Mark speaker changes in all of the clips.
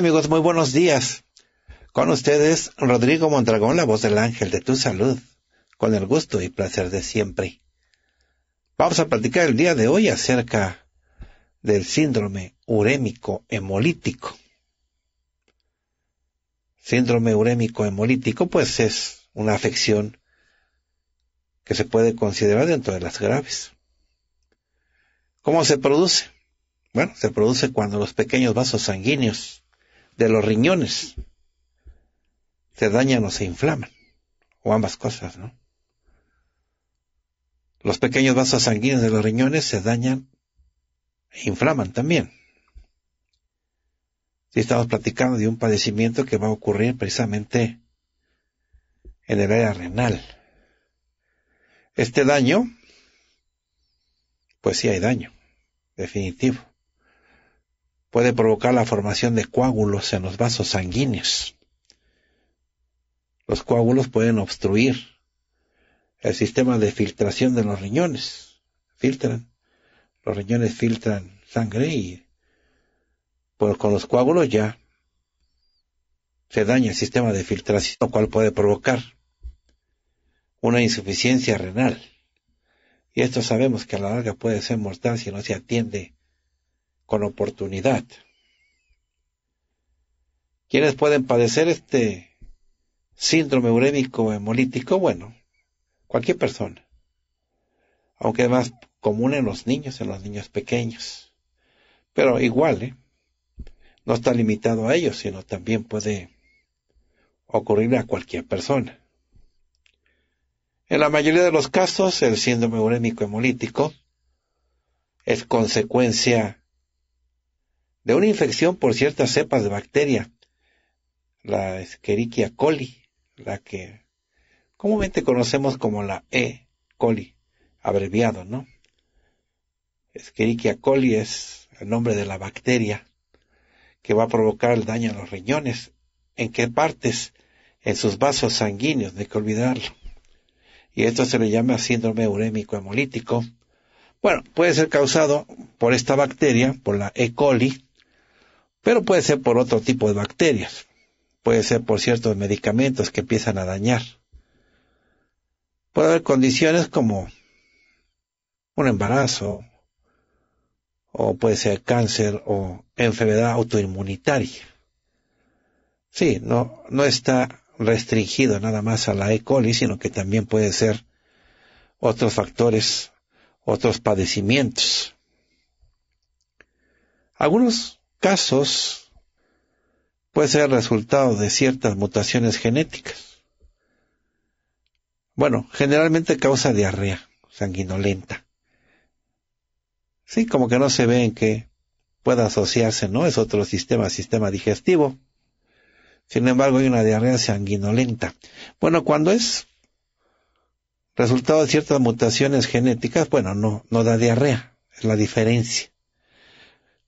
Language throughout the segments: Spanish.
Speaker 1: amigos? Muy buenos días. Con ustedes, Rodrigo Mondragón, la voz del ángel de tu salud, con el gusto y placer de siempre. Vamos a platicar el día de hoy acerca del síndrome urémico hemolítico. Síndrome urémico hemolítico, pues es una afección que se puede considerar dentro de las graves. ¿Cómo se produce? Bueno, se produce cuando los pequeños vasos sanguíneos de los riñones se dañan o se inflaman, o ambas cosas, ¿no? Los pequeños vasos sanguíneos de los riñones se dañan e inflaman también. Si estamos platicando de un padecimiento que va a ocurrir precisamente en el área renal. Este daño, pues sí hay daño, definitivo puede provocar la formación de coágulos en los vasos sanguíneos. Los coágulos pueden obstruir el sistema de filtración de los riñones. Filtran. Los riñones filtran sangre y pues con los coágulos ya se daña el sistema de filtración, lo cual puede provocar una insuficiencia renal. Y esto sabemos que a la larga puede ser mortal si no se atiende con oportunidad. ¿Quiénes pueden padecer este síndrome urémico hemolítico? Bueno, cualquier persona, aunque es más común en los niños, en los niños pequeños, pero igual, ¿eh? no está limitado a ellos, sino también puede ocurrir a cualquier persona. En la mayoría de los casos, el síndrome urémico hemolítico es consecuencia de una infección por ciertas cepas de bacteria, la Escherichia coli, la que comúnmente conocemos como la E. coli, abreviado, ¿no? Escherichia coli es el nombre de la bacteria que va a provocar el daño a los riñones. ¿En qué partes? En sus vasos sanguíneos, hay que olvidarlo. Y esto se le llama síndrome urémico hemolítico. Bueno, puede ser causado por esta bacteria, por la E. coli, pero puede ser por otro tipo de bacterias, puede ser por ciertos medicamentos que empiezan a dañar. Puede haber condiciones como un embarazo, o puede ser cáncer o enfermedad autoinmunitaria. Sí, no, no está restringido nada más a la E. coli, sino que también puede ser otros factores, otros padecimientos. Algunos casos puede ser resultado de ciertas mutaciones genéticas. Bueno, generalmente causa diarrea sanguinolenta. Sí, como que no se ve en qué pueda asociarse, ¿no? Es otro sistema, sistema digestivo. Sin embargo, hay una diarrea sanguinolenta. Bueno, cuando es resultado de ciertas mutaciones genéticas, bueno, no, no da diarrea, es la diferencia.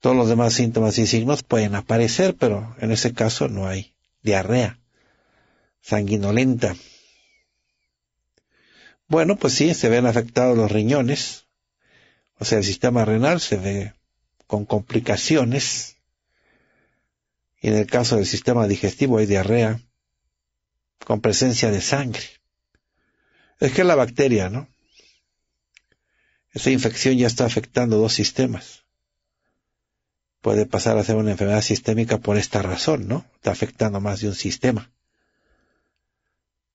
Speaker 1: Todos los demás síntomas y signos pueden aparecer, pero en ese caso no hay diarrea sanguinolenta. Bueno, pues sí, se ven afectados los riñones, o sea, el sistema renal se ve con complicaciones. Y en el caso del sistema digestivo hay diarrea con presencia de sangre. Es que la bacteria, ¿no? Esa infección ya está afectando dos sistemas puede pasar a ser una enfermedad sistémica por esta razón, ¿no? Está afectando más de un sistema.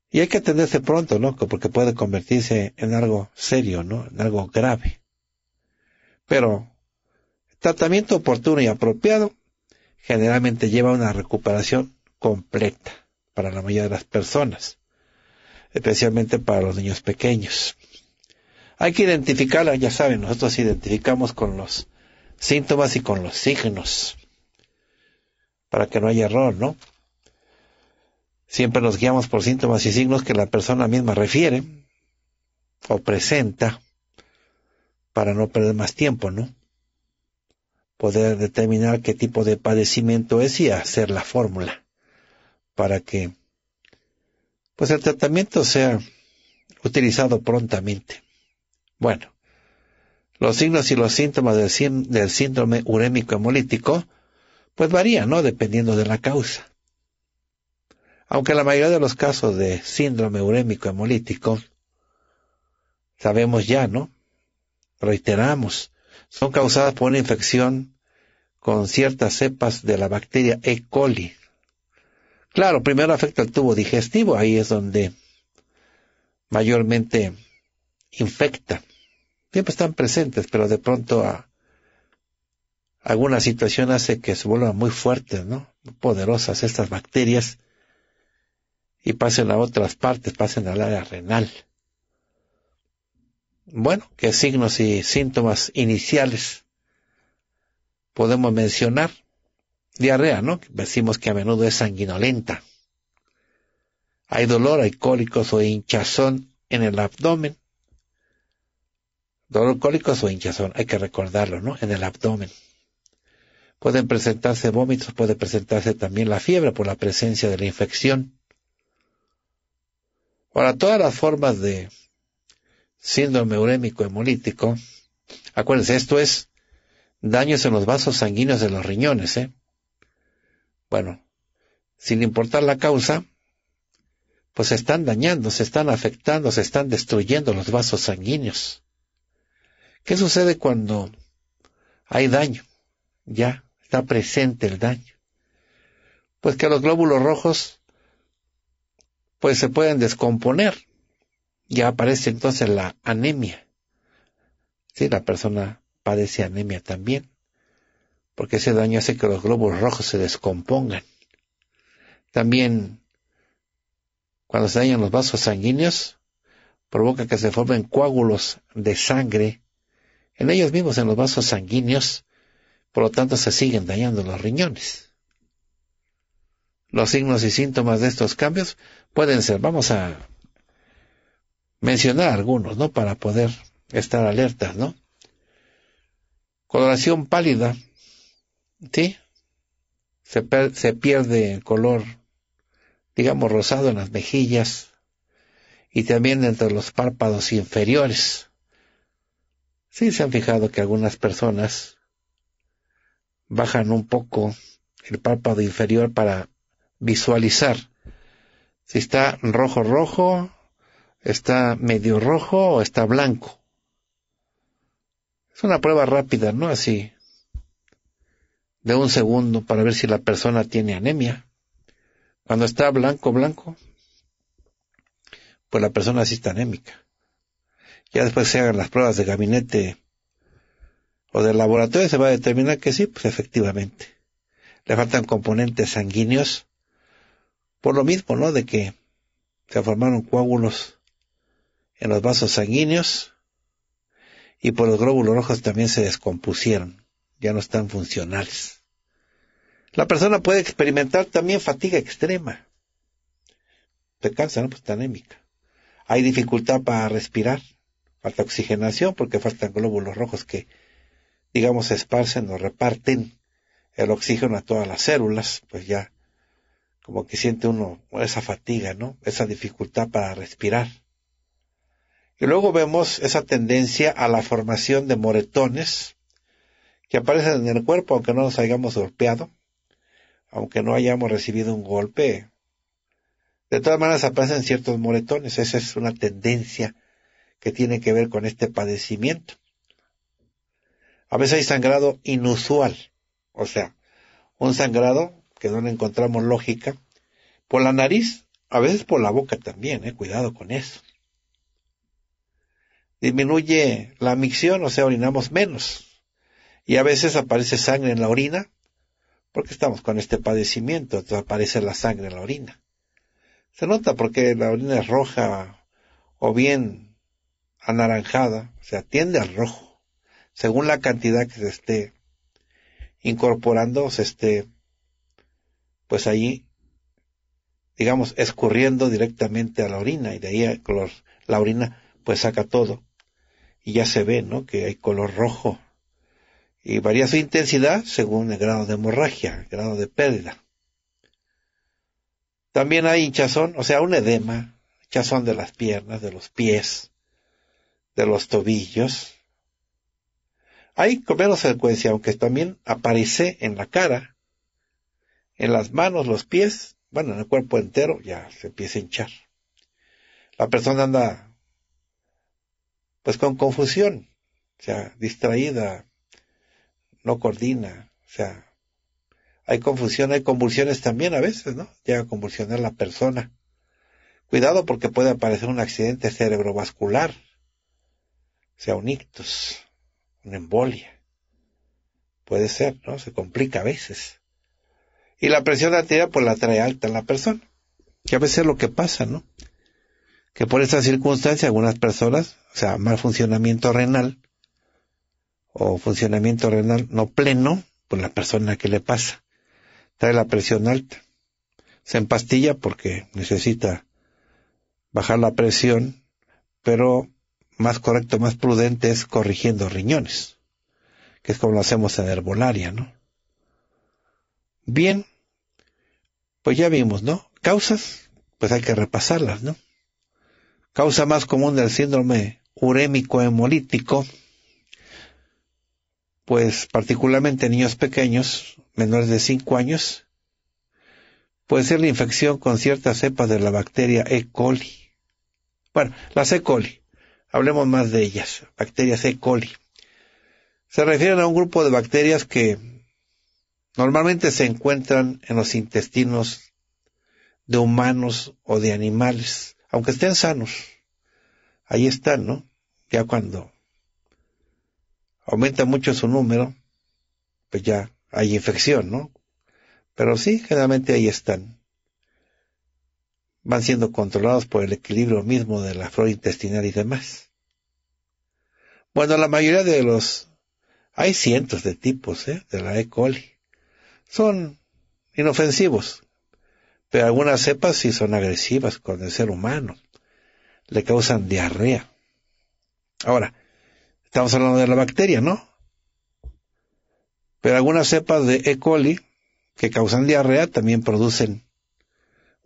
Speaker 1: Y hay que atenderse pronto, ¿no? Porque puede convertirse en algo serio, ¿no? En algo grave. Pero, tratamiento oportuno y apropiado generalmente lleva a una recuperación completa para la mayoría de las personas, especialmente para los niños pequeños. Hay que identificarla, ya saben, nosotros identificamos con los síntomas y con los signos, para que no haya error, ¿no? Siempre nos guiamos por síntomas y signos que la persona misma refiere o presenta para no perder más tiempo, ¿no? Poder determinar qué tipo de padecimiento es y hacer la fórmula para que pues el tratamiento sea utilizado prontamente. Bueno, los signos y los síntomas del, síndrome urémico hemolítico pues varían, ¿no? Dependiendo de la causa. Aunque la mayoría de los casos de síndrome urémico hemolítico sabemos ya, ¿no? Reiteramos, son causadas por una infección con ciertas cepas de la bacteria E. coli. Claro, primero afecta el tubo digestivo, ahí es donde mayormente infecta siempre están presentes, pero de pronto ah, alguna situación hace que se vuelvan muy fuertes, ¿no? Poderosas estas bacterias y pasen a otras partes, pasen al área renal. Bueno, ¿qué signos y síntomas iniciales podemos mencionar? Diarrea, ¿no? Decimos que a menudo es sanguinolenta. Hay dolor, hay cólicos o hinchazón en el abdomen. Dolor cólico o hinchazón, hay que recordarlo, ¿no? En el abdomen. Pueden presentarse vómitos, puede presentarse también la fiebre por la presencia de la infección. Ahora, todas las formas de síndrome urémico hemolítico, acuérdense, esto es daños en los vasos sanguíneos de los riñones, ¿eh? Bueno, sin importar la causa, pues se están dañando, se están afectando, se están destruyendo los vasos sanguíneos. ¿Qué sucede cuando hay daño? Ya está presente el daño. Pues que los glóbulos rojos pues se pueden descomponer. Ya aparece entonces la anemia. Sí, la persona padece anemia también, porque ese daño hace que los glóbulos rojos se descompongan. También cuando se dañan los vasos sanguíneos, provoca que se formen coágulos de sangre en ellos mismos, en los vasos sanguíneos, por lo tanto se siguen dañando los riñones. Los signos y síntomas de estos cambios pueden ser, vamos a mencionar algunos, ¿no? Para poder estar alertas, ¿no? Coloración pálida, ¿sí? Se, se pierde el color, digamos, rosado en las mejillas y también entre los párpados inferiores. Sí, se han fijado que algunas personas bajan un poco el párpado inferior para visualizar si está rojo rojo, está medio rojo o está blanco. Es una prueba rápida, ¿no? Así, de un segundo para ver si la persona tiene anemia. Cuando está blanco, blanco, pues la persona sí está anémica. Ya después se hagan las pruebas de gabinete o del laboratorio se va a determinar que sí, pues efectivamente. Le faltan componentes sanguíneos por lo mismo, ¿no? De que se formaron coágulos en los vasos sanguíneos y por los glóbulos rojos también se descompusieron, ya no están funcionales. La persona puede experimentar también fatiga extrema. de cansa, ¿no? Pues está Hay dificultad para respirar falta oxigenación porque faltan glóbulos rojos que, digamos, esparcen o reparten el oxígeno a todas las células, pues ya como que siente uno esa fatiga, ¿no? Esa dificultad para respirar. Y luego vemos esa tendencia a la formación de moretones que aparecen en el cuerpo aunque no nos hayamos golpeado, aunque no hayamos recibido un golpe. De todas maneras aparecen ciertos moretones, esa es una tendencia que tiene que ver con este padecimiento. A veces hay sangrado inusual, o sea, un sangrado que no le encontramos lógica, por la nariz, a veces por la boca también, eh, cuidado con eso. Disminuye la micción, o sea, orinamos menos. Y a veces aparece sangre en la orina, porque estamos con este padecimiento, entonces aparece la sangre en la orina. Se nota porque la orina es roja o bien anaranjada, o sea, tiende al rojo, según la cantidad que se esté incorporando se esté, pues ahí, digamos, escurriendo directamente a la orina y de ahí el color, la orina pues saca todo y ya se ve, ¿no? Que hay color rojo y varía su intensidad según el grado de hemorragia, el grado de pérdida. También hay hinchazón, o sea, un edema, hinchazón de las piernas, de los pies, de los tobillos. Hay con menos frecuencia, aunque también aparece en la cara, en las manos, los pies, bueno, en el cuerpo entero ya se empieza a hinchar. La persona anda pues con confusión, o sea, distraída, no coordina, o sea, hay confusión, hay convulsiones también a veces, ¿no? Llega a convulsionar la persona. Cuidado porque puede aparecer un accidente cerebrovascular sea un ictus, una embolia. Puede ser, ¿no? Se complica a veces. Y la presión arterial pues la trae alta en la persona. Que a veces es lo que pasa, ¿no? Que por esta circunstancia algunas personas, o sea, mal funcionamiento renal o funcionamiento renal no pleno, pues la persona que le pasa trae la presión alta. Se empastilla porque necesita bajar la presión, pero más correcto, más prudente es corrigiendo riñones, que es como lo hacemos en herbolaria, ¿no? Bien, pues ya vimos, ¿no? Causas, pues hay que repasarlas, ¿no? Causa más común del síndrome urémico hemolítico, pues particularmente en niños pequeños, menores de 5 años, puede ser la infección con ciertas cepas de la bacteria E. coli. Bueno, las E. coli, Hablemos más de ellas. Bacterias E. coli. Se refieren a un grupo de bacterias que normalmente se encuentran en los intestinos de humanos o de animales, aunque estén sanos. Ahí están, ¿no? Ya cuando aumenta mucho su número, pues ya hay infección, ¿no? Pero sí, generalmente ahí están van siendo controlados por el equilibrio mismo de la flora intestinal y demás. Bueno, la mayoría de los... Hay cientos de tipos ¿eh? de la E. coli. Son inofensivos, pero algunas cepas sí son agresivas con el ser humano. Le causan diarrea. Ahora, estamos hablando de la bacteria, ¿no? Pero algunas cepas de E. coli que causan diarrea también producen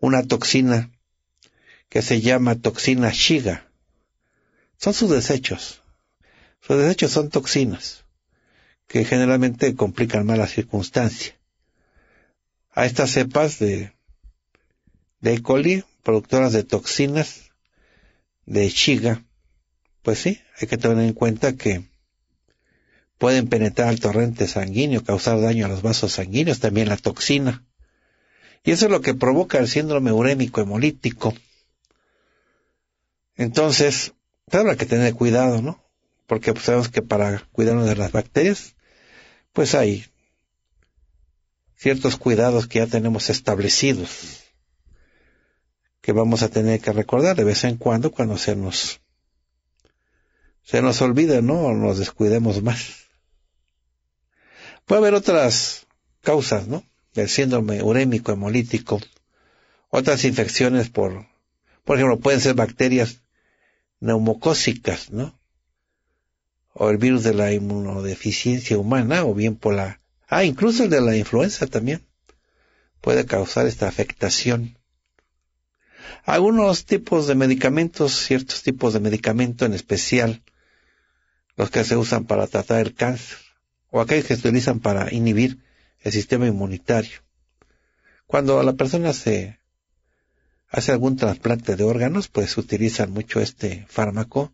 Speaker 1: una toxina que se llama toxina Shiga. Son sus desechos. Sus desechos son toxinas que generalmente complican malas circunstancias circunstancia. A estas cepas de, de E. coli, productoras de toxinas de Shiga, pues sí, hay que tener en cuenta que pueden penetrar al torrente sanguíneo, causar daño a los vasos sanguíneos, también la toxina. Y eso es lo que provoca el síndrome urémico hemolítico. Entonces, pues, habrá que tener cuidado, ¿no? Porque pues, sabemos que para cuidarnos de las bacterias, pues hay ciertos cuidados que ya tenemos establecidos, que vamos a tener que recordar de vez en cuando cuando se nos, se nos olvide, ¿no? O nos descuidemos más. Puede haber otras causas, ¿no? del síndrome urémico hemolítico, otras infecciones por, por ejemplo, pueden ser bacterias neumocócicas, ¿no? O el virus de la inmunodeficiencia humana, o bien por la, ah, incluso el de la influenza también, puede causar esta afectación. Algunos tipos de medicamentos, ciertos tipos de medicamentos en especial, los que se usan para tratar el cáncer, o aquellos que se utilizan para inhibir el sistema inmunitario. Cuando la persona se hace algún trasplante de órganos, pues utilizan mucho este fármaco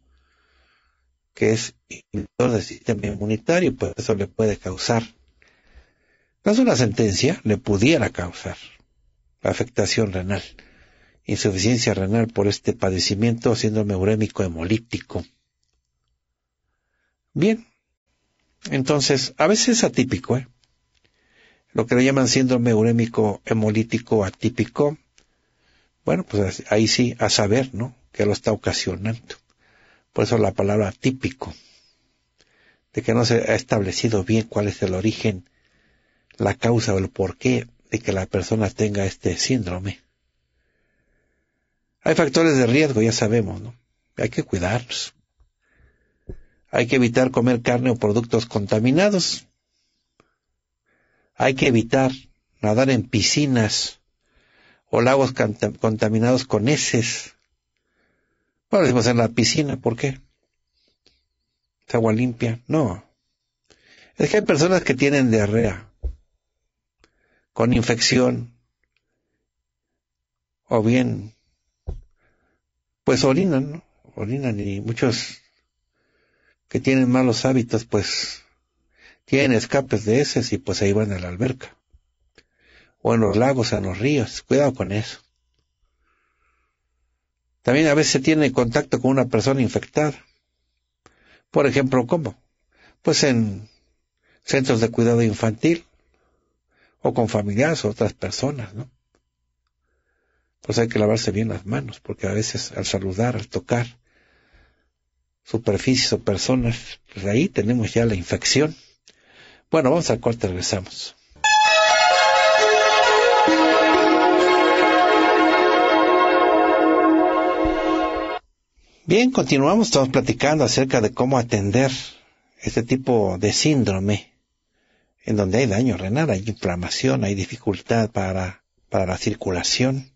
Speaker 1: que es inhibidor del sistema inmunitario, pues eso le puede causar. No es una sentencia, le pudiera causar afectación renal, insuficiencia renal por este padecimiento, síndrome urémico hemolítico. Bien, entonces, a veces es atípico, ¿eh? lo que le llaman síndrome urémico hemolítico atípico, bueno, pues ahí sí, a saber, ¿no? Que lo está ocasionando. Por eso la palabra atípico, de que no se ha establecido bien cuál es el origen, la causa o el porqué de que la persona tenga este síndrome. Hay factores de riesgo, ya sabemos, ¿no? Hay que cuidarnos. Hay que evitar comer carne o productos contaminados, hay que evitar nadar en piscinas o lagos contaminados con heces. Bueno, decimos en la piscina, ¿por qué? ¿Es agua limpia? No. Es que hay personas que tienen diarrea, con infección, o bien, pues orinan, Orinan y muchos que tienen malos hábitos, pues tienen escapes de heces y pues ahí van a la alberca. O en los lagos, a los ríos. Cuidado con eso. También a veces tiene contacto con una persona infectada. Por ejemplo, ¿cómo? Pues en centros de cuidado infantil o con familiares o otras personas, ¿no? Pues hay que lavarse bien las manos, porque a veces al saludar, al tocar superficies o personas, pues ahí tenemos ya la infección. Bueno, vamos al corte, regresamos. Bien, continuamos, estamos platicando acerca de cómo atender este tipo de síndrome, en donde hay daño renal, hay inflamación, hay dificultad para, para la circulación,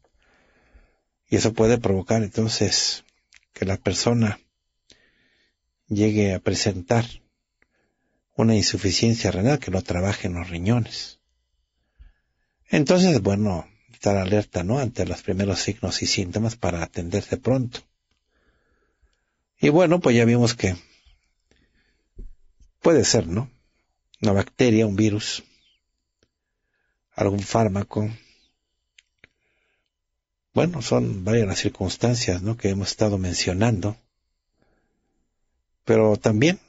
Speaker 1: y eso puede provocar entonces que la persona llegue a presentar una insuficiencia renal que no trabaje en los riñones. Entonces, bueno, estar alerta, ¿no? Ante los primeros signos y síntomas para atenderse pronto. Y bueno, pues ya vimos que puede ser, ¿no? Una bacteria, un virus, algún fármaco. Bueno, son varias las circunstancias, ¿no? Que hemos estado mencionando. Pero también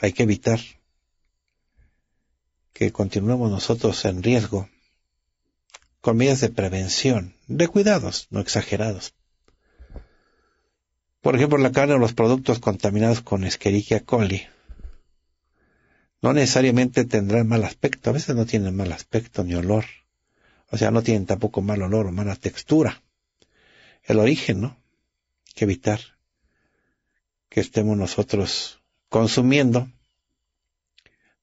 Speaker 1: hay que evitar que continuemos nosotros en riesgo con medidas de prevención, de cuidados, no exagerados. Por ejemplo, la carne o los productos contaminados con Escherichia coli no necesariamente tendrán mal aspecto, a veces no tienen mal aspecto ni olor, o sea, no tienen tampoco mal olor o mala textura. El origen, ¿no? que evitar que estemos nosotros consumiendo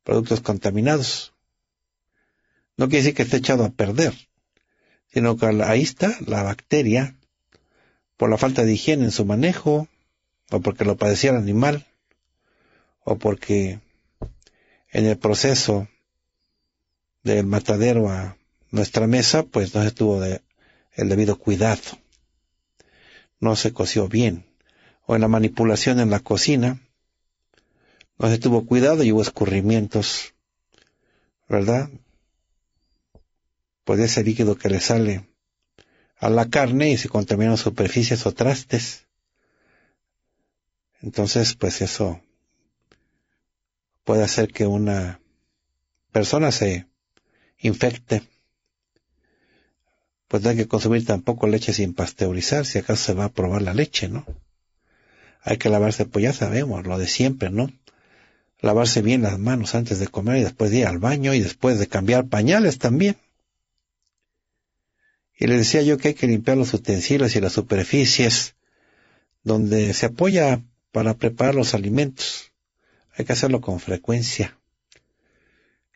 Speaker 1: productos contaminados. No quiere decir que esté echado a perder, sino que ahí está la bacteria por la falta de higiene en su manejo, o porque lo padecía el animal, o porque en el proceso del matadero a nuestra mesa, pues no estuvo de, el debido cuidado. No se coció bien. O en la manipulación en la cocina, no se tuvo cuidado y hubo escurrimientos, ¿verdad? Pues ese líquido que le sale a la carne y se contaminan superficies o trastes. Entonces, pues eso puede hacer que una persona se infecte. Pues hay que consumir tampoco leche sin pasteurizar, si acaso se va a probar la leche, ¿no? Hay que lavarse, pues ya sabemos, lo de siempre, ¿no? lavarse bien las manos antes de comer y después de ir al baño y después de cambiar pañales también. Y le decía yo que hay que limpiar los utensilios y las superficies donde se apoya para preparar los alimentos. Hay que hacerlo con frecuencia.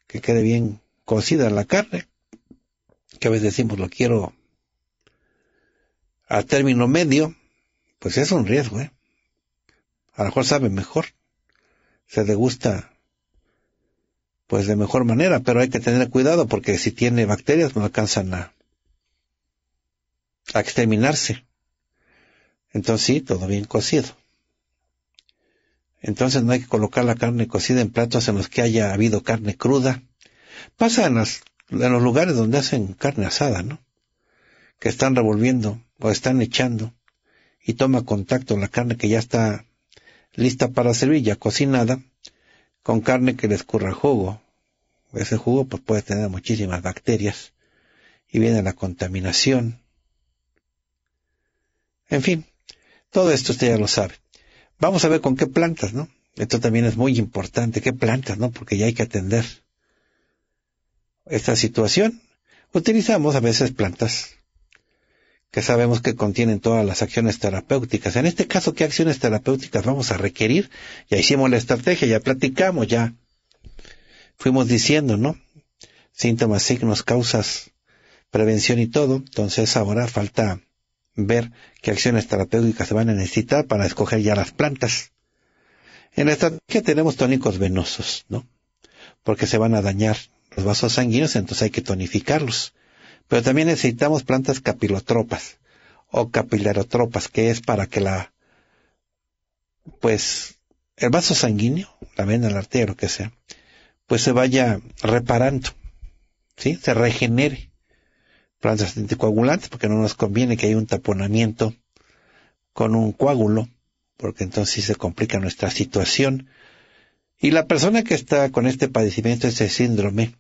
Speaker 1: Que quede bien cocida la carne. Que a veces decimos lo quiero a término medio. Pues es un riesgo, ¿eh? A lo mejor sabe mejor se degusta pues de mejor manera, pero hay que tener cuidado porque si tiene bacterias no alcanzan a, a exterminarse. Entonces sí, todo bien cocido. Entonces no hay que colocar la carne cocida en platos en los que haya habido carne cruda. Pasa en los lugares donde hacen carne asada, ¿no? Que están revolviendo o están echando y toma contacto la carne que ya está lista para servir ya cocinada, con carne que le escurra jugo. Ese jugo pues, puede tener muchísimas bacterias y viene la contaminación. En fin, todo esto usted ya lo sabe. Vamos a ver con qué plantas, ¿no? Esto también es muy importante, qué plantas, ¿no? Porque ya hay que atender esta situación. Utilizamos a veces plantas que sabemos que contienen todas las acciones terapéuticas. En este caso, ¿qué acciones terapéuticas vamos a requerir? Ya hicimos la estrategia, ya platicamos, ya fuimos diciendo, ¿no? Síntomas, signos, causas, prevención y todo. Entonces ahora falta ver qué acciones terapéuticas se van a necesitar para escoger ya las plantas. En la estrategia tenemos tónicos venosos, ¿no? Porque se van a dañar los vasos sanguíneos, entonces hay que tonificarlos. Pero también necesitamos plantas capilotropas o capilarotropas, que es para que la, pues, el vaso sanguíneo, la vena, la arteria, lo que sea, pues se vaya reparando, ¿sí? Se regenere. Plantas anticoagulantes, porque no nos conviene que haya un taponamiento con un coágulo, porque entonces se complica nuestra situación. Y la persona que está con este padecimiento, este síndrome,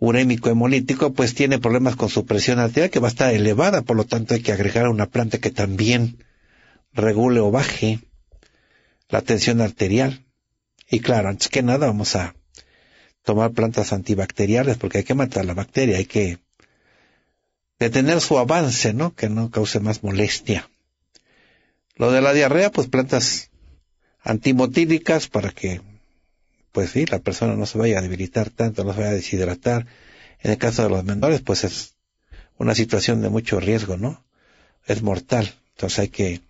Speaker 1: urémico hemolítico, pues tiene problemas con su presión arterial que va a estar elevada, por lo tanto hay que agregar una planta que también regule o baje la tensión arterial. Y claro, antes que nada vamos a tomar plantas antibacteriales porque hay que matar la bacteria, hay que detener su avance, ¿no? Que no cause más molestia. Lo de la diarrea, pues plantas antimotílicas para que pues sí, la persona no se vaya a debilitar tanto, no se vaya a deshidratar. En el caso de los menores, pues es una situación de mucho riesgo, ¿no? Es mortal. Entonces hay que,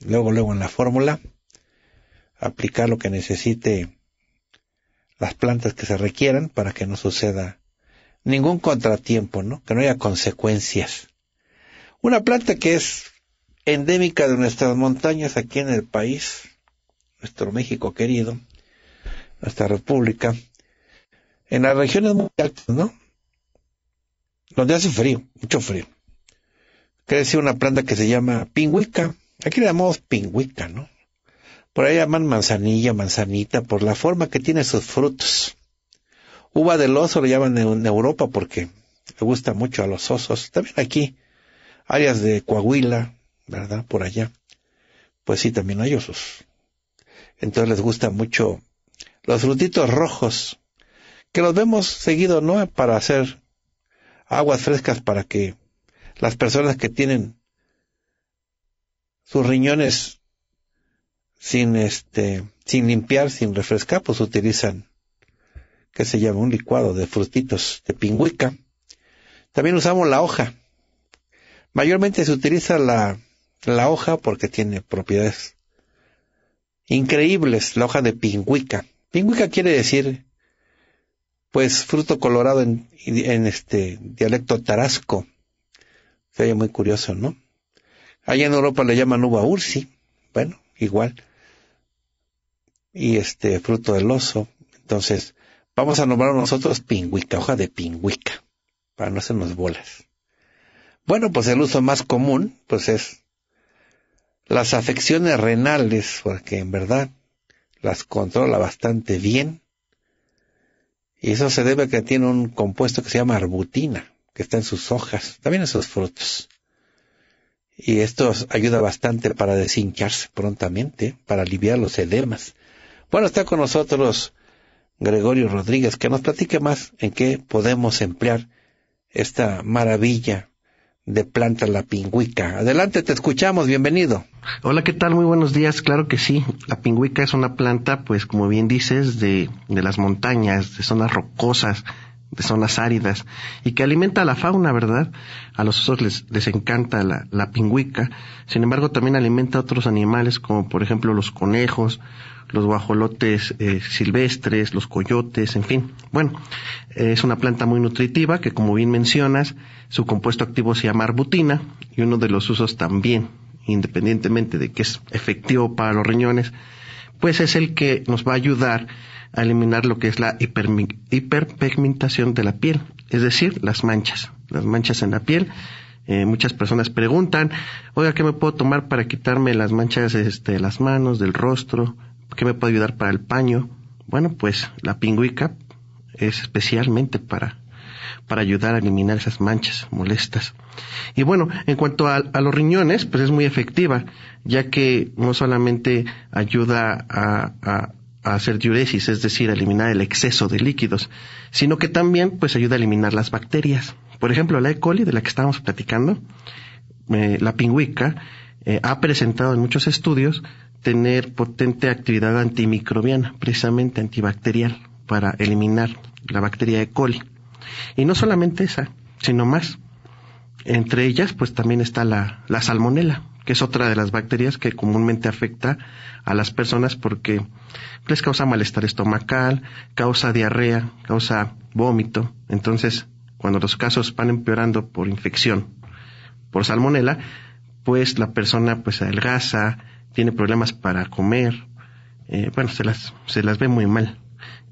Speaker 1: luego, luego en la fórmula, aplicar lo que necesite las plantas que se requieran para que no suceda ningún contratiempo, ¿no? Que no haya consecuencias. Una planta que es endémica de nuestras montañas aquí en el país, nuestro México querido, nuestra república, en las regiones muy altas, ¿no? Donde hace frío, mucho frío. Crece una planta que se llama pingüica. Aquí le llamamos pingüica, ¿no? Por ahí llaman manzanilla, manzanita, por la forma que tiene sus frutos. Uva del oso le llaman en Europa porque le gusta mucho a los osos. También aquí, áreas de Coahuila, ¿verdad? Por allá. Pues sí, también hay osos. Entonces les gusta mucho los frutitos rojos, que los vemos seguido, ¿no? Para hacer aguas frescas para que las personas que tienen sus riñones sin este, sin limpiar, sin refrescar, pues utilizan, que se llama? Un licuado de frutitos de pingüica. También usamos la hoja. Mayormente se utiliza la, la hoja porque tiene propiedades increíbles, la hoja de pingüica. Pingüica quiere decir, pues, fruto colorado en, en este dialecto tarasco. Se oye muy curioso, ¿no? Allá en Europa le llaman uva ursi, bueno, igual. Y este fruto del oso. Entonces, vamos a nombrar nosotros pingüica, hoja de pingüica, para no hacernos bolas. Bueno, pues el uso más común, pues es las afecciones renales, porque en verdad las controla bastante bien. Y eso se debe a que tiene un compuesto que se llama arbutina, que está en sus hojas, también en sus frutos. Y esto ayuda bastante para deshincharse prontamente, para aliviar los edemas. Bueno, está con nosotros Gregorio Rodríguez, que nos platique más en qué podemos emplear esta maravilla de Planta La Pingüica. Adelante, te escuchamos, bienvenido.
Speaker 2: Hola, ¿qué tal? Muy buenos días, claro que sí. La pingüica es una planta, pues como bien dices, de, de las montañas, de zonas rocosas, de zonas áridas, y que alimenta a la fauna, ¿verdad? A los osos les, encanta la, la pingüica, sin embargo también alimenta a otros animales como por ejemplo los conejos los guajolotes eh, silvestres, los coyotes, en fin. Bueno, es una planta muy nutritiva que, como bien mencionas, su compuesto activo se llama arbutina y uno de los usos también, independientemente de que es efectivo para los riñones, pues es el que nos va a ayudar a eliminar lo que es la hiperpigmentación de la piel, es decir, las manchas, las manchas en la piel. Eh, muchas personas preguntan, oiga, ¿qué me puedo tomar para quitarme las manchas de este, las manos, del rostro? ¿Qué me puede ayudar para el paño? Bueno, pues la pingüica es especialmente para, para ayudar a eliminar esas manchas molestas. Y bueno, en cuanto a, los riñones, pues es muy efectiva, ya que no solamente ayuda a, hacer diuresis, es decir, a eliminar el exceso de líquidos, sino que también pues ayuda a eliminar las bacterias. Por ejemplo, la E. coli de la que estábamos platicando, eh, la pingüica, eh, ha presentado en muchos estudios tener potente actividad antimicrobiana, precisamente antibacterial, para eliminar la bacteria de coli. Y no solamente esa, sino más. Entre ellas, pues también está la, la salmonela, que es otra de las bacterias que comúnmente afecta a las personas porque les pues, causa malestar estomacal, causa diarrea, causa vómito. Entonces, cuando los casos van empeorando por infección, por salmonela, pues la persona pues adelgaza, tiene problemas para comer, eh, bueno, se las, se las ve muy mal.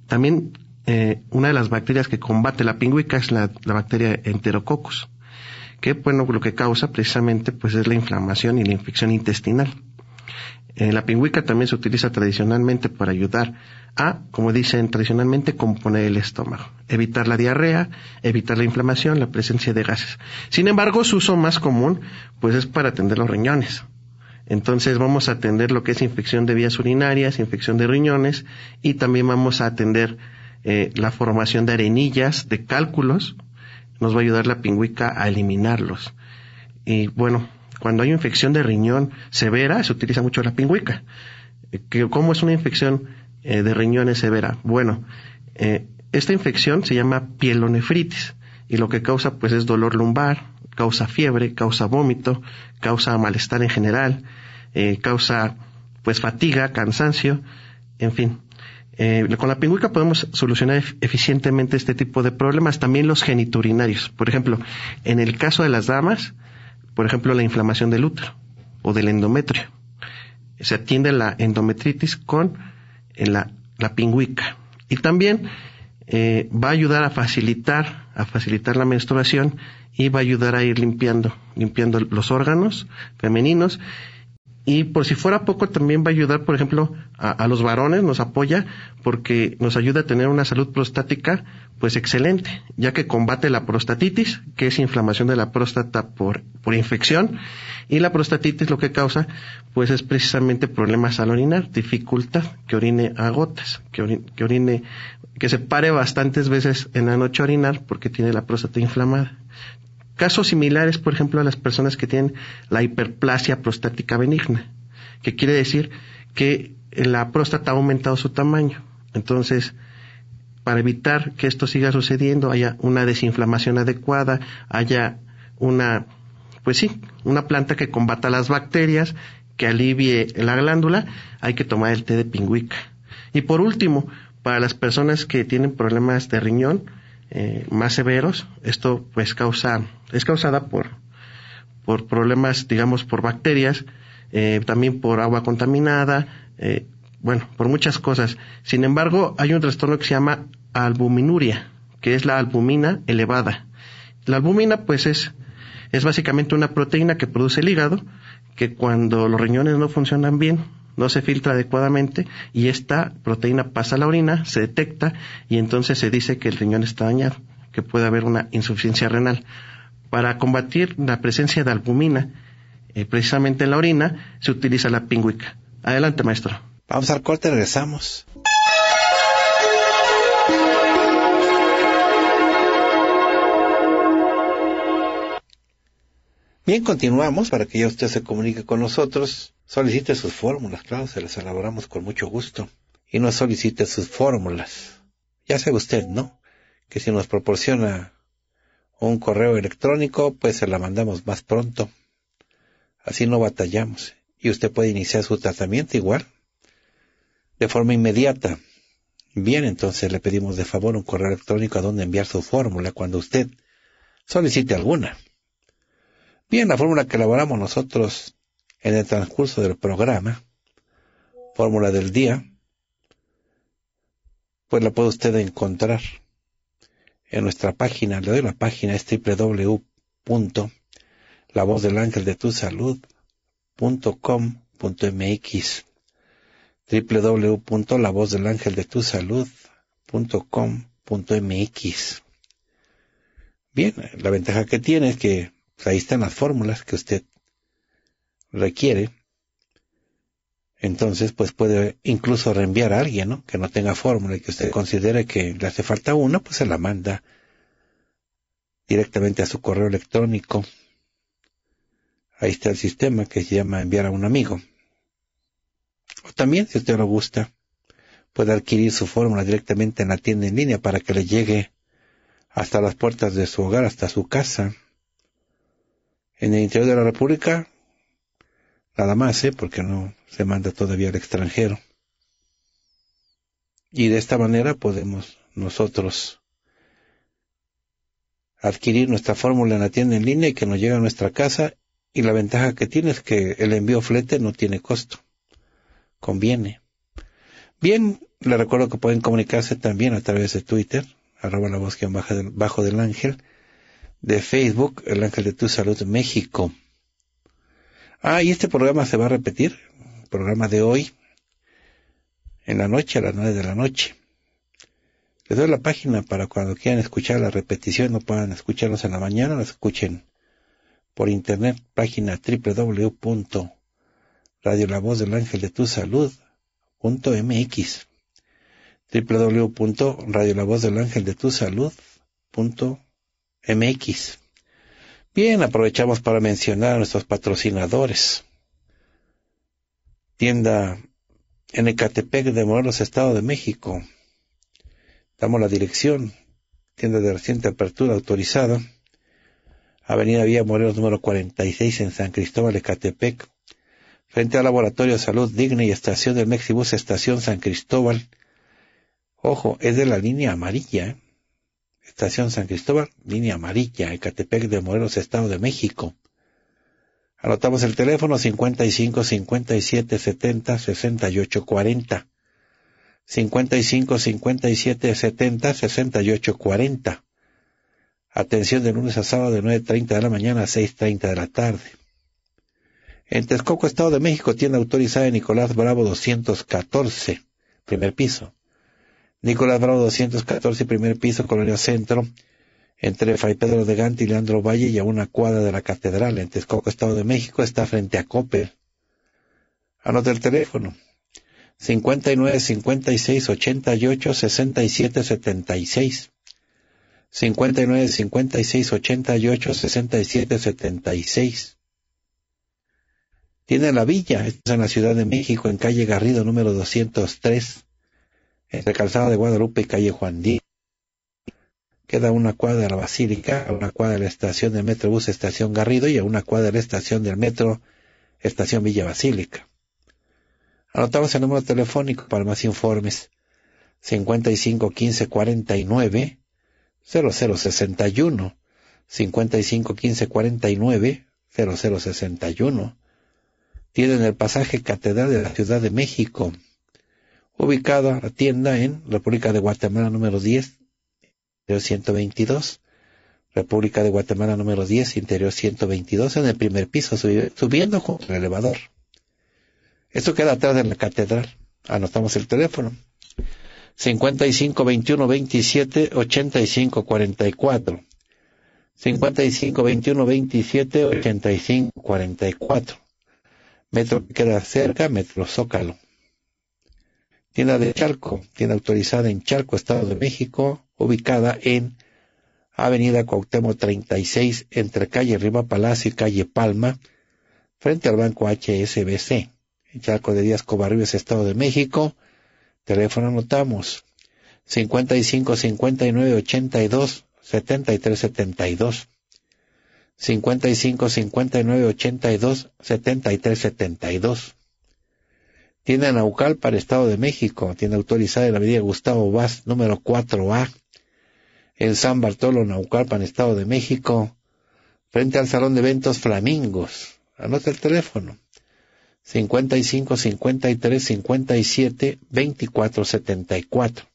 Speaker 2: También eh, una de las bacterias que combate la pingüica es la, bacteria enterococcus, que bueno, lo que causa precisamente pues es la inflamación y la infección intestinal. Eh, la pingüica también se utiliza tradicionalmente para ayudar a, como dicen tradicionalmente, componer el estómago, evitar la diarrea, evitar la inflamación, la presencia de gases. Sin embargo, su uso más común pues es para atender los riñones. Entonces vamos a atender lo que es infección de vías urinarias, infección de riñones y también vamos a atender eh, la formación de arenillas, de cálculos. Nos va a ayudar la pingüica a eliminarlos. Y bueno, cuando hay infección de riñón severa, se utiliza mucho la pingüica. ¿Cómo es una infección eh, de riñones severa? Bueno, eh, esta infección se llama pielonefritis y lo que causa pues es dolor lumbar, causa fiebre, causa vómito, causa malestar en general, eh, causa pues fatiga, cansancio, en fin. Eh, con la pingüica podemos solucionar eficientemente este tipo de problemas, también los geniturinarios. Por ejemplo, en el caso de las damas, por ejemplo, la inflamación del útero o del endometrio. Se atiende la endometritis con eh, la, pingüica. Y también va a ayudar a facilitar a facilitar la menstruación y va a ayudar a ir limpiando, limpiando los órganos femeninos. Y por si fuera poco, también va a ayudar, por ejemplo, a, los varones, nos apoya porque nos ayuda a tener una salud prostática, pues excelente, ya que combate la prostatitis, que es inflamación de la próstata por, por infección, y la prostatitis lo que causa, pues es precisamente problemas al orinar, dificultad que orine a gotas, que orine, que orine que se pare bastantes veces en la noche a orinar porque tiene la próstata inflamada. Casos similares, por ejemplo, a las personas que tienen la hiperplasia prostática benigna, que quiere decir que la próstata ha aumentado su tamaño. Entonces, para evitar que esto siga sucediendo, haya una desinflamación adecuada, haya una, pues sí, una planta que combata las bacterias, que alivie la glándula, hay que tomar el té de pingüica. Y por último, para las personas que tienen problemas de riñón eh, más severos, esto pues causa, es causada por, por problemas, digamos, por bacterias, eh, también por agua contaminada, eh, bueno, por muchas cosas. Sin embargo, hay un trastorno que se llama albuminuria, que es la albumina elevada. La albumina, pues, es, es básicamente una proteína que produce el hígado, que cuando los riñones no funcionan bien, no se filtra adecuadamente y esta proteína pasa a la orina, se detecta y entonces se dice que el riñón está dañado, que puede haber una insuficiencia renal. Para combatir la presencia de albumina, eh, precisamente en la orina, se utiliza la pingüica. Adelante, maestro. Vamos al corte, regresamos.
Speaker 1: Bien, continuamos para que ya usted se comunique con nosotros Solicite sus fórmulas, claro, se las elaboramos con mucho gusto. Y no solicite sus fórmulas. Ya sabe usted, ¿no? Que si nos proporciona un correo electrónico, pues se la mandamos más pronto. Así no batallamos. Y usted puede iniciar su tratamiento igual, de forma inmediata. Bien, entonces le pedimos de favor un correo electrónico a donde enviar su fórmula cuando usted solicite alguna. Bien, la fórmula que elaboramos nosotros en el transcurso del programa, fórmula del día, pues la puede usted encontrar en nuestra página. Le doy la página, es www.lavozdelangeldetusalud.com.mx www.lavozdelangeldetusalud.com.mx Bien, la ventaja que tiene es que pues, ahí están las fórmulas que usted requiere, entonces pues puede incluso reenviar a alguien, ¿no? Que no tenga fórmula y que usted considere que le hace falta una, pues se la manda directamente a su correo electrónico. Ahí está el sistema que se llama enviar a un amigo. O también, si usted lo gusta, puede adquirir su fórmula directamente en la tienda en línea para que le llegue hasta las puertas de su hogar, hasta su casa. En el interior de la República, nada más, ¿eh? porque no se manda todavía al extranjero. Y de esta manera podemos nosotros adquirir nuestra fórmula en la tienda en línea y que nos llegue a nuestra casa. Y la ventaja que tiene es que el envío flete no tiene costo. Conviene. Bien, le recuerdo que pueden comunicarse también a través de Twitter, arroba la voz bajo del ángel, de Facebook, el ángel de tu salud México Ah, y este programa se va a repetir, programa de hoy, en la noche, a las nueve de la noche. Les doy la página para cuando quieran escuchar la repetición, no puedan escucharlos en la mañana, los escuchen por internet, página www.radiolavozdelangeldetusalud.mx www.radiolavozdelangeldetusalud.mx Bien, aprovechamos para mencionar a nuestros patrocinadores. Tienda en Ecatepec de Morelos, Estado de México. Damos la dirección. Tienda de reciente apertura autorizada. Avenida Vía Morelos número 46 en San Cristóbal, Ecatepec. Frente al Laboratorio de Salud Digna y Estación del Mexibus, Estación San Cristóbal. Ojo, es de la línea amarilla. ¿eh? Estación San Cristóbal, línea amarilla, Ecatepec de Morelos, Estado de México. Anotamos el teléfono 55 57 70 68 40. 55 57 70 68 40. Atención de lunes a sábado de 9.30 de la mañana a 6.30 de la tarde. En Texcoco, Estado de México, tienda autorizada de Nicolás Bravo 214, primer piso. Nicolás Bravo 214, primer piso, Colonia Centro, entre Fray Pedro de Gante y Leandro Valle y a una cuadra de la Catedral, en Texcoco, Estado de México, está frente a Coppel. Anota el teléfono. 59 56 88 67 76. 59 56 88 67 76. Tiene la villa, está en la Ciudad de México, en calle Garrido número 203 entre Calzada de Guadalupe y Calle Juan Queda una cuadra de la Basílica, a una cuadra de la estación del Metrobús Estación Garrido y a una cuadra de la estación del Metro Estación Villa Basílica. Anotamos el número telefónico para más informes. 55 15 49 0061 55 15 49 0061 Tienen el pasaje Catedral de la Ciudad de México ubicada la tienda en República de Guatemala número 10, interior 122. República de Guatemala número 10, interior 122, en el primer piso, subiendo con el elevador. Esto queda atrás de la catedral. Anotamos el teléfono. 55 21 27 85 44. 55 21 27 85 44. Metro que queda cerca, Metro Zócalo tienda de Charco, tienda autorizada en Charco, Estado de México, ubicada en Avenida Cuauhtémoc 36, entre calle Riva Palacio y calle Palma, frente al Banco HSBC, en Charco de Díaz Covarrubias, Estado de México. Teléfono anotamos 55 59 82 73 72. 55 59 82 73 72. Tienda para Estado de México, tiene autorizada en la avenida Gustavo Vaz, número 4A, en San Bartolo, Naucalpan, Estado de México, frente al Salón de Eventos Flamingos. Anota el teléfono. 55 53 57 24 74.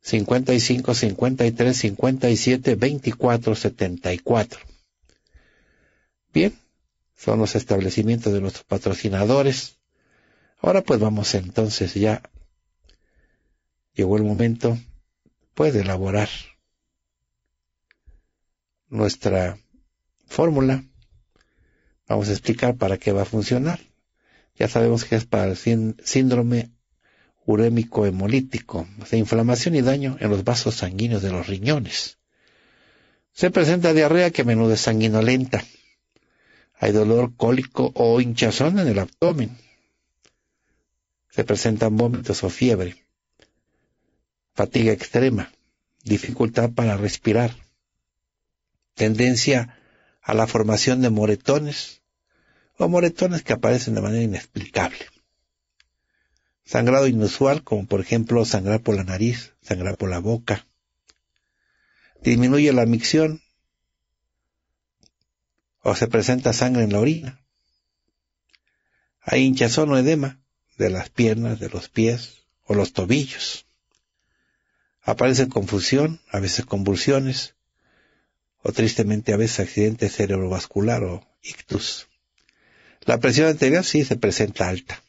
Speaker 1: 55 53 57 24 74. Bien, son los establecimientos de nuestros patrocinadores. Ahora pues vamos entonces ya, llegó el momento pues de elaborar nuestra fórmula. Vamos a explicar para qué va a funcionar. Ya sabemos que es para el síndrome urémico hemolítico, de inflamación y daño en los vasos sanguíneos de los riñones. Se presenta diarrea que a menudo es sanguinolenta. Hay dolor cólico o hinchazón en el abdomen se presentan vómitos o fiebre, fatiga extrema, dificultad para respirar, tendencia a la formación de moretones o moretones que aparecen de manera inexplicable. Sangrado inusual, como por ejemplo sangrar por la nariz, sangrar por la boca. Disminuye la micción o se presenta sangre en la orina. Hay hinchazón o edema de las piernas, de los pies o los tobillos. aparece confusión, a veces convulsiones, o tristemente a veces accidente cerebrovascular o ictus. La presión anterior sí se presenta alta.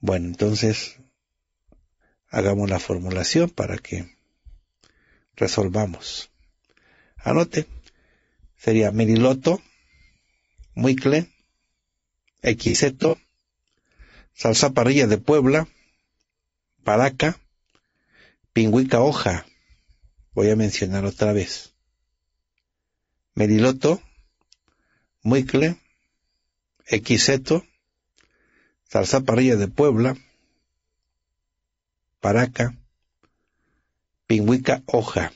Speaker 1: Bueno, entonces hagamos la formulación para que resolvamos. Anote, sería meriloto, muicle, equiseto, salsa parrilla de Puebla, paraca, pingüica hoja, voy a mencionar otra vez, meriloto, muicle, equiseto, salsa parrilla de Puebla, paraca, pingüica hoja.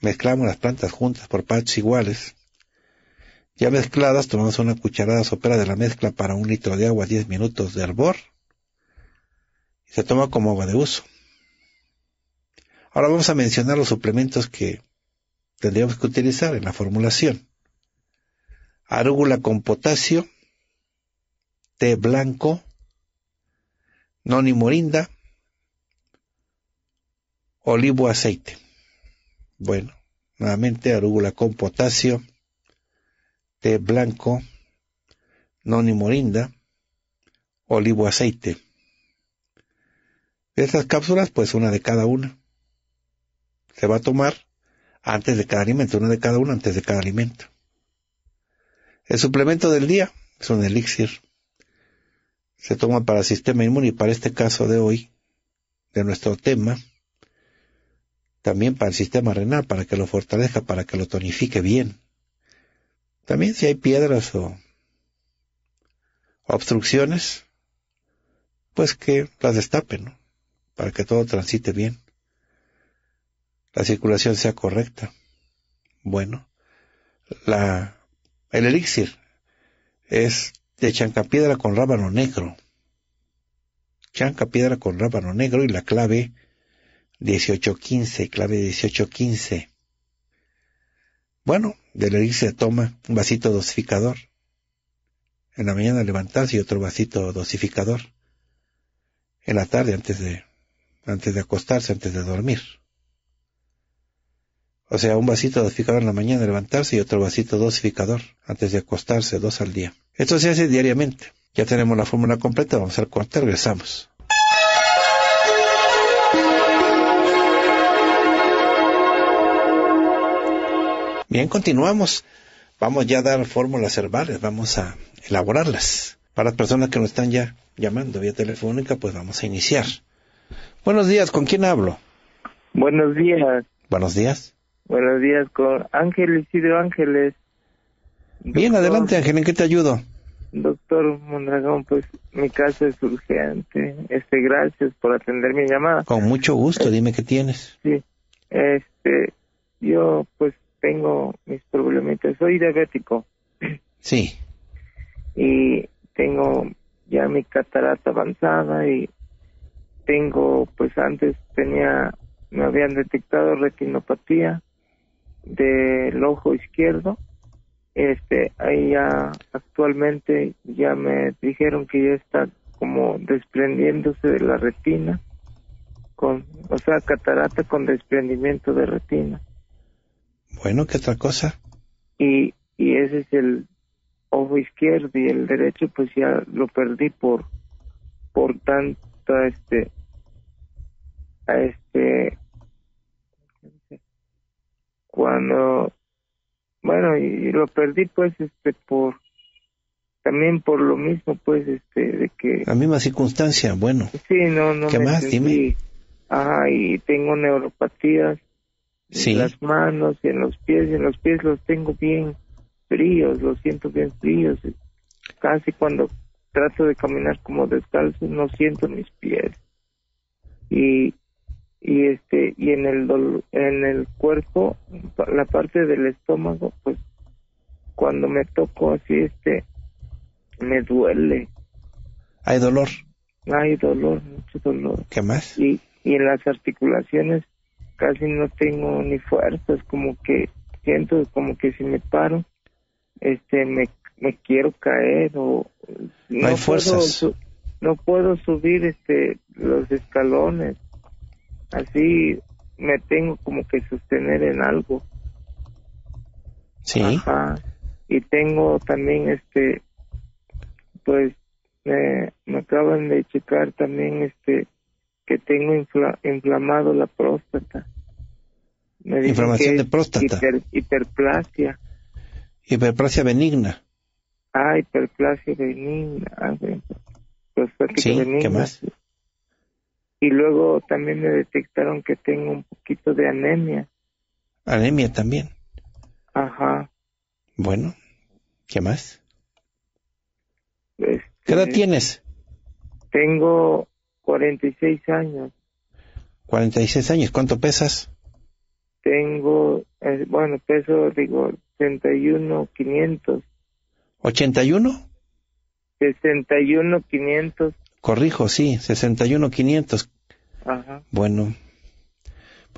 Speaker 1: Mezclamos las plantas juntas por partes iguales ya mezcladas, tomamos una cucharada sopera de la mezcla para un litro de agua, 10 minutos de hervor. Y se toma como agua de uso. Ahora vamos a mencionar los suplementos que tendríamos que utilizar en la formulación. Arúgula con potasio, té blanco, noni morinda, olivo aceite. Bueno, nuevamente arugula con potasio, té blanco, noni morinda, olivo aceite. Estas cápsulas, pues una de cada una. Se va a tomar antes de cada alimento, una de cada una antes de cada alimento. El suplemento del día es un elixir. Se toma para el sistema inmune y para este caso de hoy, de nuestro tema, también para el sistema renal, para que lo fortalezca, para que lo tonifique bien. También si hay piedras o obstrucciones, pues que las destapen, ¿no? para que todo transite bien, la circulación sea correcta. Bueno, la, el elixir es de chancapiedra con rábano negro. piedra con rábano negro y la clave 1815, clave 1815. Bueno, de la se toma un vasito dosificador. En la mañana levantarse y otro vasito dosificador. En la tarde antes de, antes de acostarse, antes de dormir. O sea, un vasito dosificador en la mañana levantarse y otro vasito dosificador antes de acostarse, dos al día. Esto se hace diariamente. Ya tenemos la fórmula completa, vamos al cuarto. regresamos. Bien, continuamos. Vamos ya a dar fórmulas herbales, vamos a elaborarlas. Para las personas que nos están ya llamando vía telefónica, pues vamos a iniciar. Buenos días, ¿con quién hablo?
Speaker 3: Buenos días.
Speaker 1: Buenos días.
Speaker 3: Buenos días, con Ángel Isidro Ángeles. Bien, adelante Ángel, ¿en qué te ayudo? Doctor Mondragón, pues mi caso es urgente. Este, gracias por atender mi llamada.
Speaker 1: Con mucho gusto, eh, dime qué tienes.
Speaker 3: Sí, este, yo pues tengo mis problemitas. Soy diabético. Sí. Y tengo ya mi catarata avanzada y tengo, pues antes tenía, me habían detectado retinopatía del ojo izquierdo. Este, ahí ya actualmente ya me dijeron que ya está como desprendiéndose de la retina, con, o sea, catarata con desprendimiento de retina.
Speaker 1: Bueno, ¿qué otra cosa?
Speaker 3: Y, y ese es el ojo izquierdo y el derecho pues ya lo perdí por por tanto este a este cuando bueno y, lo perdí pues este por también por lo mismo pues este de que
Speaker 1: la misma circunstancia bueno
Speaker 3: sí no no qué más dime ajá y tengo neuropatías en las manos y en los pies, y en los pies los tengo bien fríos, los siento bien fríos. Casi cuando trato de caminar como descalzo no siento mis pies. Y, y este y en el en el cuerpo la parte del estómago pues cuando me toco así este me duele hay dolor hay dolor mucho dolor qué más y, y en las articulaciones casi no tengo ni fuerzas, como que siento como que si me paro, este, me, me quiero caer o no, hay fuerzas. Puedo, no puedo subir este los escalones. Así me tengo como que sostener en algo. Sí. Y tengo también este pues me acaban de checar también este que tengo inflamado la próstata.
Speaker 1: Inflamación de
Speaker 3: próstata. hiperplasia.
Speaker 1: Hiperplasia benigna.
Speaker 3: Ah, hiperplasia benigna. Ah, sí, ¿qué más? Y luego también me detectaron que tengo un poquito de anemia.
Speaker 1: Anemia también. Ajá. Bueno, ¿qué más? Este,
Speaker 3: ¿Qué edad tienes? Tengo 46 años.
Speaker 1: 46 años, ¿cuánto pesas?
Speaker 3: Tengo, eh, bueno, peso, digo, 81.500.
Speaker 1: ¿81?
Speaker 3: 61, 500.
Speaker 1: Corrijo, sí, 61,500. Ajá. Bueno,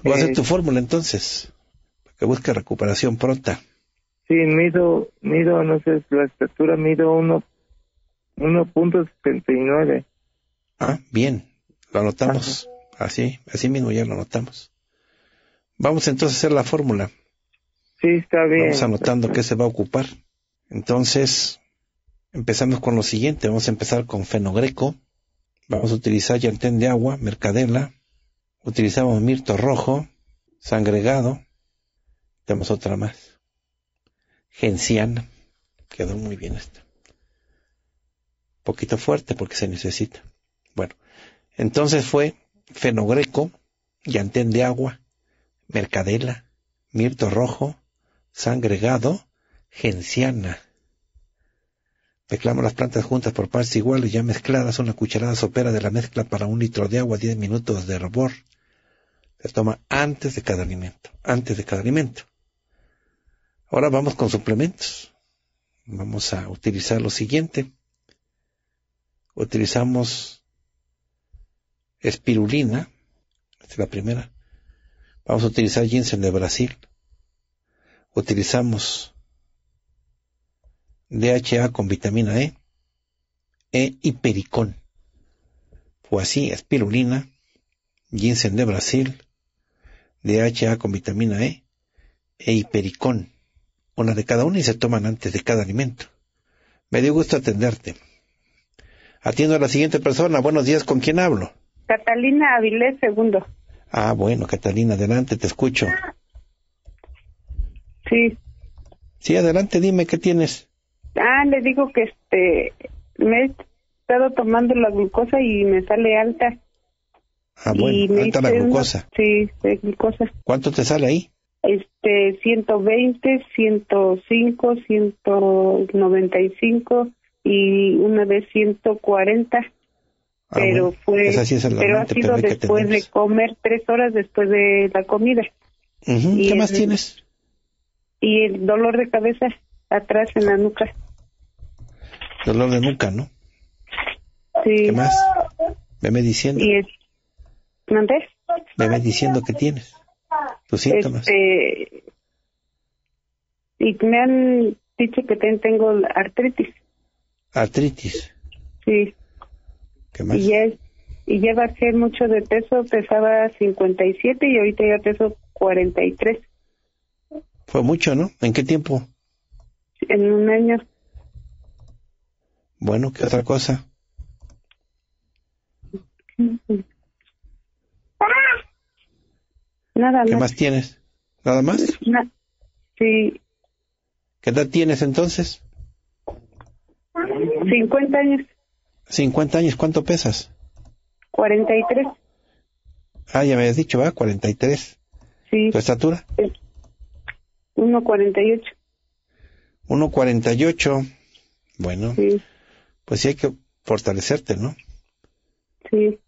Speaker 1: voy a hacer tu eh, fórmula entonces, que busque recuperación pronta.
Speaker 3: Sí, mido, mido, no sé, la estatura mido 1.79. Uno, uno
Speaker 1: Ah, bien, lo anotamos. Así, así mismo ya lo anotamos. Vamos entonces a hacer la fórmula.
Speaker 3: Sí, está bien. Vamos
Speaker 1: anotando qué se va a ocupar. Entonces, empezamos con lo siguiente. Vamos a empezar con fenogreco. Vamos a utilizar yantén de agua, mercadela. Utilizamos mirto rojo, sangregado. Tenemos otra más. Genciana. Quedó muy bien esto. Poquito fuerte porque se necesita. Bueno, entonces fue fenogreco, llantén de agua, mercadela, mirto rojo, sangregado, genciana. Mezclamos las plantas juntas por partes iguales, ya mezcladas, una cucharada sopera de la mezcla para un litro de agua, 10 minutos de hervor. Se toma antes de cada alimento, antes de cada alimento. Ahora vamos con suplementos. Vamos a utilizar lo siguiente. Utilizamos espirulina, esta es la primera. Vamos a utilizar ginseng de Brasil. Utilizamos DHA con vitamina E, E hipericón, O pues así, espirulina, ginseng de Brasil, DHA con vitamina E e hipericón. Una de cada una y se toman antes de cada alimento. Me dio gusto atenderte. Atiendo a la siguiente persona. Buenos días, ¿con quién hablo?
Speaker 4: Catalina Avilés Segundo.
Speaker 1: Ah, bueno, Catalina, adelante, te escucho. Sí. Sí, adelante, dime, ¿qué tienes?
Speaker 4: Ah, le digo que este, me he estado tomando la glucosa y me sale alta.
Speaker 1: Ah, bueno, alta la glucosa.
Speaker 4: sí, glucosa.
Speaker 1: ¿Cuánto te sale ahí?
Speaker 4: Este, 120, 105, 195 y una vez 140.
Speaker 1: Ah, pero fue pero ha sido después de
Speaker 4: comer tres horas después de la comida qué más tienes y el dolor de cabeza atrás en la nuca
Speaker 1: dolor de nuca no sí qué más veme diciendo y me diciendo qué tienes tus síntomas
Speaker 4: este, y me han dicho que tengo artritis
Speaker 1: artritis
Speaker 4: sí y, lleva y a mucho de peso, pesaba 57 y ahorita ya peso 43.
Speaker 1: Fue mucho, ¿no? ¿En qué tiempo?
Speaker 4: En un año.
Speaker 1: Bueno, ¿qué otra cosa?
Speaker 4: Nada ¿Qué más.
Speaker 1: tienes? ¿Nada más? sí. ¿Qué edad tienes entonces?
Speaker 4: 50 años.
Speaker 1: 50 años, ¿cuánto pesas?
Speaker 4: 43.
Speaker 1: Ah, ya me habías dicho, ¿va? 43. Sí. ¿Tu estatura?
Speaker 4: 1,48.
Speaker 1: 1,48. Bueno. Pues sí hay que fortalecerte, ¿no? Sí.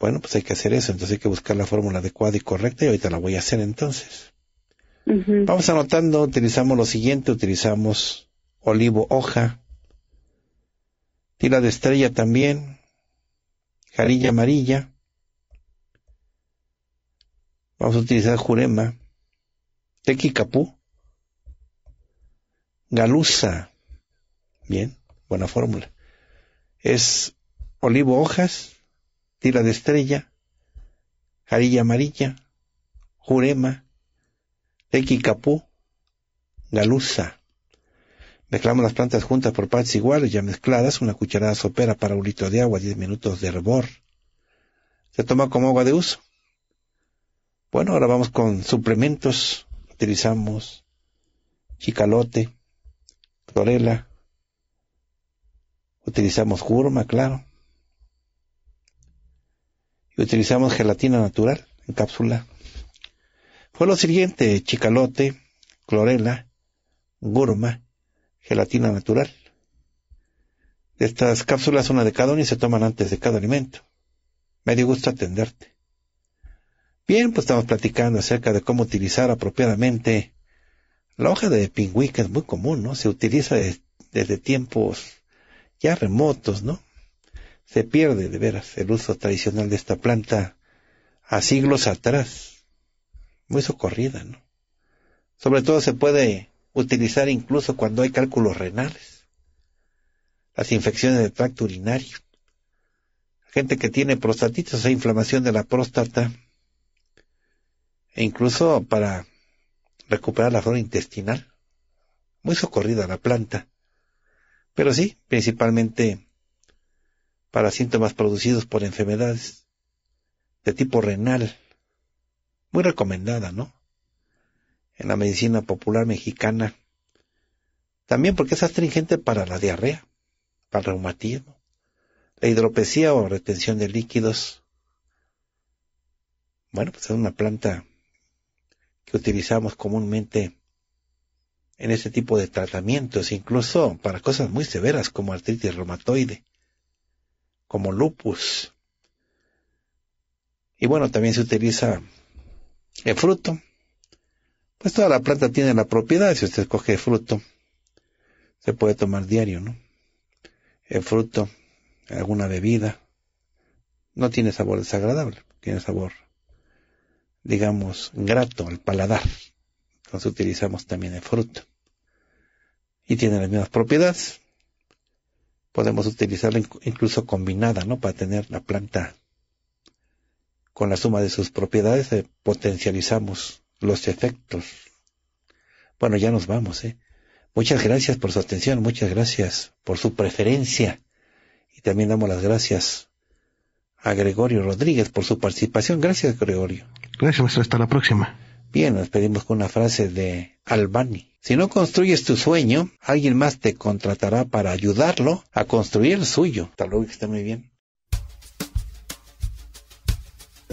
Speaker 1: Bueno, pues hay que hacer eso. Entonces hay que buscar la fórmula adecuada y correcta y ahorita la voy a hacer entonces. Vamos anotando, utilizamos lo siguiente, utilizamos olivo hoja, Tila de estrella también, jarilla amarilla. Vamos a utilizar jurema, tequicapú, galusa. Bien, buena fórmula. Es olivo hojas, tira de estrella, jarilla amarilla, jurema, tequicapú, galusa. Mezclamos las plantas juntas por partes iguales, ya mezcladas, una cucharada sopera para un litro de agua, 10 minutos de hervor. Se toma como agua de uso. Bueno, ahora vamos con suplementos. Utilizamos chicalote, clorela. Utilizamos gurma claro. Y utilizamos gelatina natural en cápsula. Fue lo siguiente, chicalote, clorela, gurma, gelatina natural. Estas cápsulas una de cada una y se toman antes de cada alimento. Me dio gusto atenderte. Bien, pues estamos platicando acerca de cómo utilizar apropiadamente la hoja de pingüí, que es muy común, ¿no? Se utiliza desde tiempos ya remotos, ¿no? Se pierde de veras el uso tradicional de esta planta a siglos atrás. Muy socorrida, ¿no? Sobre todo se puede utilizar incluso cuando hay cálculos renales, las infecciones de tracto urinario, gente que tiene prostatitis o inflamación de la próstata, e incluso para recuperar la flora intestinal. Muy socorrida la planta. Pero sí, principalmente para síntomas producidos por enfermedades de tipo renal. Muy recomendada, ¿no? en la medicina popular mexicana. También porque es astringente para la diarrea, para el reumatismo, la hidropesía o retención de líquidos. Bueno, pues es una planta que utilizamos comúnmente en este tipo de tratamientos, incluso para cosas muy severas como artritis reumatoide, como lupus. Y bueno, también se utiliza el fruto, pues toda la planta tiene la propiedad, si usted coge fruto, se puede tomar diario, ¿no? El fruto, alguna bebida, no tiene sabor desagradable, tiene sabor, digamos, grato al paladar. Entonces utilizamos también el fruto. Y tiene las mismas propiedades. Podemos utilizarla incluso combinada, ¿no? Para tener la planta con la suma de sus propiedades, eh, potencializamos los efectos. Bueno, ya nos vamos, ¿eh? Muchas gracias por su atención, muchas gracias por su preferencia. Y también damos las gracias a Gregorio Rodríguez por su participación. Gracias, Gregorio. Gracias, maestro. Hasta la próxima. Bien, nos pedimos con una frase de Albani. Si no construyes tu sueño, alguien más te contratará para ayudarlo a construir el suyo. Hasta luego, que esté muy bien.